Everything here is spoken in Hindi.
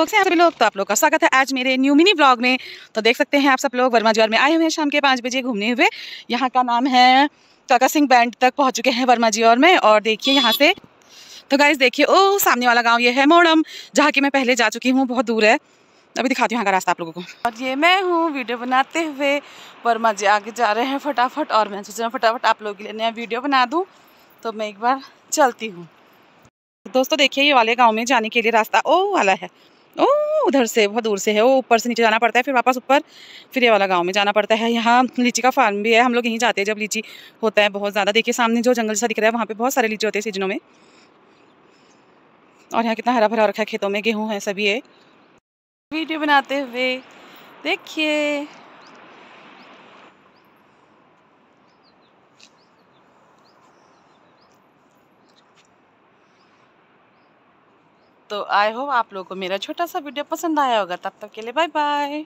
लोग से आप सभी लोग तो आप लोग का स्वागत है आज मेरे न्यू मिनी ब्लॉग में तो देख सकते हैं आप सब लोग वर्मा जीवर में आए हुए हैं शाम के पाँच बजे घूमने हुए यहाँ का नाम है काका सिंह बैंड तक पहुँच चुके हैं वर्मा जीवर में और देखिए यहाँ से तो गाइज देखिए ओ सामने वाला गाँव ये है मोड़म जहाँ की मैं पहले जा चुकी हूँ बहुत दूर है अभी दिखाती हूँ यहाँ का रास्ता आप लोगों को और ये मैं हूँ वीडियो बनाते हुए वर्मा जी आगे जा रहे हैं फटाफट और मैं सोच रहा फटाफट आप लोगों के लिए नया वीडियो बना दूँ तो मैं एक बार चलती हूँ दोस्तों देखिए ये वाले गांव में जाने के लिए रास्ता ओ वाला है ओ उधर से बहुत दूर से है वो ऊपर से नीचे जाना पड़ता है फिर वापस ऊपर फिर ये वाला गाँव में जाना पड़ता है यहाँ लीची का फार्म भी है हम लोग यहीं जाते हैं जब लीची होता है बहुत ज़्यादा देखिए सामने जो जंगल सा दिख रहा है वहाँ पर बहुत सारे लीची होते हैं सीजनों में और यहाँ कितना हरा भरा रखा है खेतों में गेहूँ है सभी है वीडियो बनाते हुए देखिए तो आई होप आप लोगों को मेरा छोटा सा वीडियो पसंद आया होगा तब तक के लिए बाय बाय